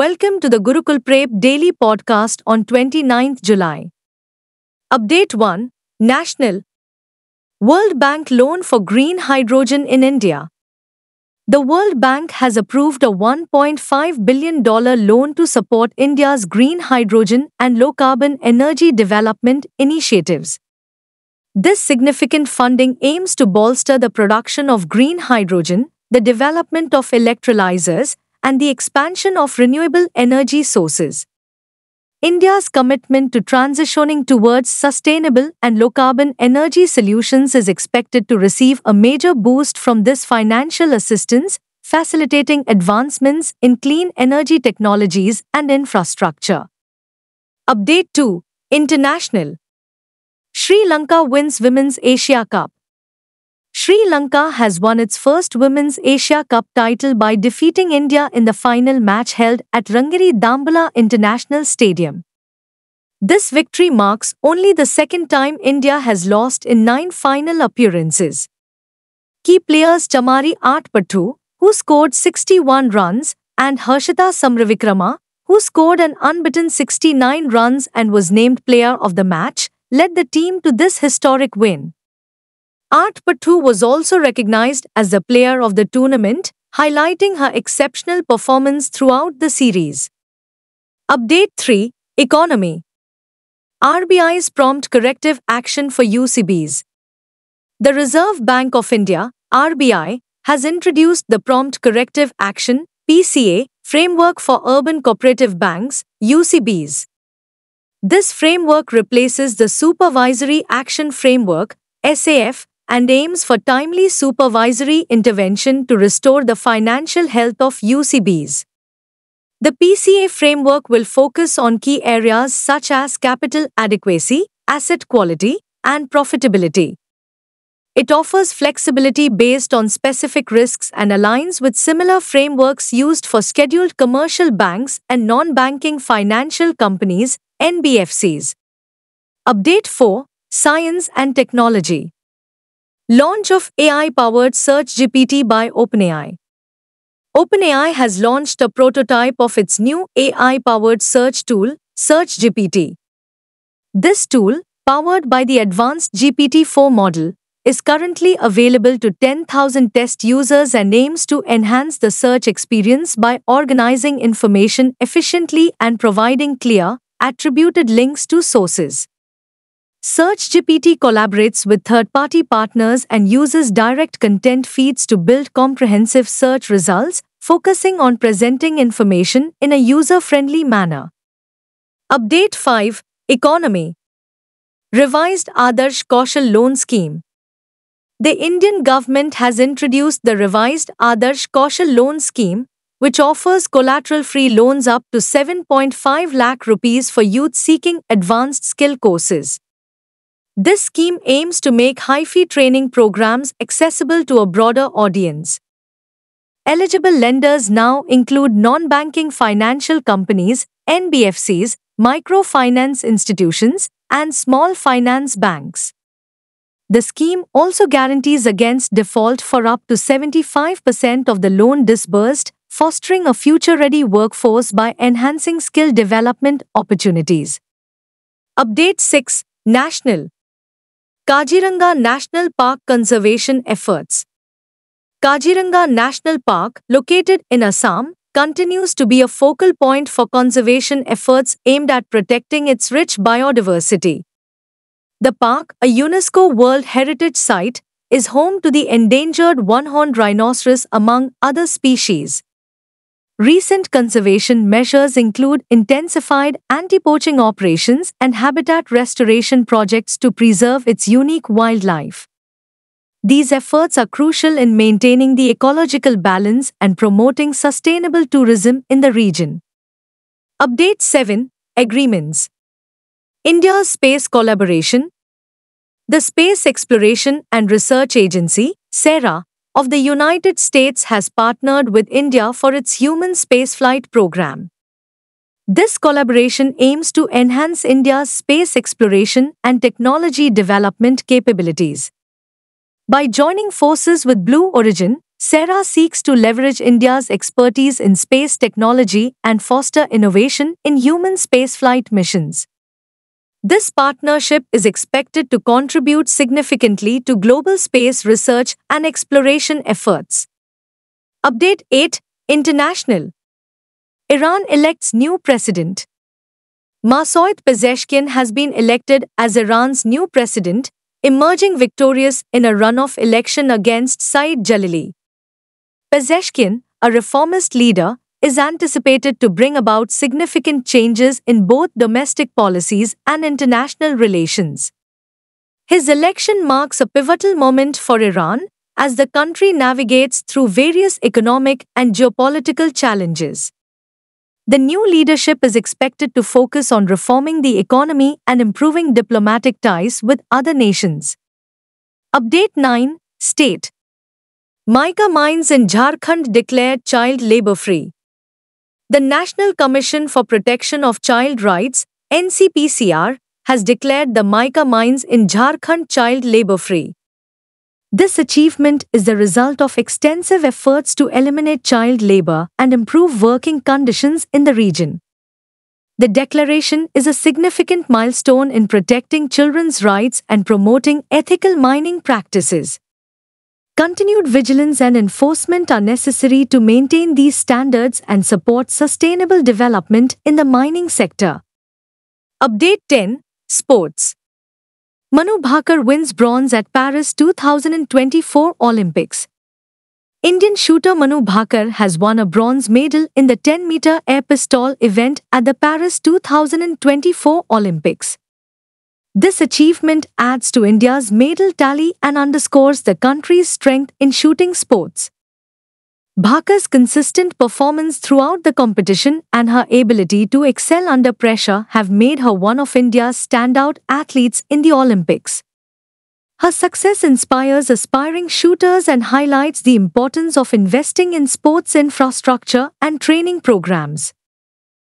Welcome to the Gurukul Prep Daily Podcast on 29th July. Update 1 National World Bank loan for green hydrogen in India. The World Bank has approved a $1.5 billion loan to support India's green hydrogen and low carbon energy development initiatives. This significant funding aims to bolster the production of green hydrogen, the development of electrolyzers, and the expansion of renewable energy sources. India's commitment to transitioning towards sustainable and low-carbon energy solutions is expected to receive a major boost from this financial assistance, facilitating advancements in clean energy technologies and infrastructure. Update 2. International Sri Lanka wins Women's Asia Cup. Sri Lanka has won its first Women's Asia Cup title by defeating India in the final match held at Rangiri Dambala International Stadium. This victory marks only the second time India has lost in nine final appearances. Key players Chamari Atpattu, who scored 61 runs, and Harshita Samravikrama, who scored an unbeaten 69 runs and was named player of the match, led the team to this historic win. Art Patu was also recognized as the player of the tournament, highlighting her exceptional performance throughout the series. Update 3 Economy RBI's prompt corrective action for UCBs. The Reserve Bank of India, RBI, has introduced the Prompt Corrective Action PCA framework for urban cooperative banks, UCBs. This framework replaces the Supervisory Action Framework, SAF, and aims for timely supervisory intervention to restore the financial health of UCBs. The PCA framework will focus on key areas such as capital adequacy, asset quality, and profitability. It offers flexibility based on specific risks and aligns with similar frameworks used for scheduled commercial banks and non banking financial companies, NBFCs. Update 4 Science and Technology Launch of AI-powered Search GPT by OpenAI OpenAI has launched a prototype of its new AI-powered search tool, Search GPT. This tool, powered by the advanced GPT-4 model, is currently available to 10,000 test users and aims to enhance the search experience by organizing information efficiently and providing clear, attributed links to sources. SearchGPT collaborates with third-party partners and uses direct content feeds to build comprehensive search results, focusing on presenting information in a user-friendly manner. Update 5. Economy Revised Adarsh Kaushal Loan Scheme The Indian government has introduced the revised Adarsh Kaushal Loan Scheme, which offers collateral-free loans up to 7.5 lakh rupees for youth seeking advanced skill courses. This scheme aims to make high fee training programs accessible to a broader audience. Eligible lenders now include non banking financial companies, NBFCs, microfinance institutions, and small finance banks. The scheme also guarantees against default for up to 75% of the loan disbursed, fostering a future ready workforce by enhancing skill development opportunities. Update 6 National Kajiranga National Park Conservation Efforts Kajiranga National Park, located in Assam, continues to be a focal point for conservation efforts aimed at protecting its rich biodiversity. The park, a UNESCO World Heritage Site, is home to the endangered one-horned rhinoceros among other species. Recent conservation measures include intensified anti-poaching operations and habitat restoration projects to preserve its unique wildlife. These efforts are crucial in maintaining the ecological balance and promoting sustainable tourism in the region. Update 7 Agreements India's Space Collaboration The Space Exploration and Research Agency, SERA, of the United States has partnered with India for its human spaceflight program. This collaboration aims to enhance India's space exploration and technology development capabilities. By joining forces with Blue Origin, Sara seeks to leverage India's expertise in space technology and foster innovation in human spaceflight missions. This partnership is expected to contribute significantly to global space research and exploration efforts. Update 8 International Iran elects new president. Masoud Pezeshkian has been elected as Iran's new president, emerging victorious in a runoff election against Saeed Jalili. Pezeshkian, a reformist leader, is anticipated to bring about significant changes in both domestic policies and international relations. His election marks a pivotal moment for Iran as the country navigates through various economic and geopolitical challenges. The new leadership is expected to focus on reforming the economy and improving diplomatic ties with other nations. Update 9 State Mica mines in Jharkhand declared child labor free. The National Commission for Protection of Child Rights, NCPCR, has declared the mica mines in Jharkhand child labor free. This achievement is the result of extensive efforts to eliminate child labor and improve working conditions in the region. The declaration is a significant milestone in protecting children's rights and promoting ethical mining practices. Continued vigilance and enforcement are necessary to maintain these standards and support sustainable development in the mining sector. Update 10 Sports Manu Bhakar wins bronze at Paris 2024 Olympics. Indian shooter Manu Bhakar has won a bronze medal in the 10 meter air pistol event at the Paris 2024 Olympics. This achievement adds to India's medal tally and underscores the country's strength in shooting sports. Bhaka's consistent performance throughout the competition and her ability to excel under pressure have made her one of India's standout athletes in the Olympics. Her success inspires aspiring shooters and highlights the importance of investing in sports infrastructure and training programs.